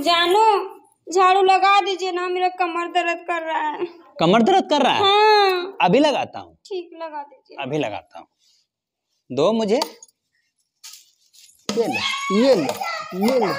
जानो झाड़ू लगा दीजिए ना मेरा कमर दर्द कर रहा है कमर दर्द कर रहा है हाँ। अभी लगाता हूँ ठीक लगा दीजिए अभी लगाता हूँ दो मुझे ये लो ये लो ये लो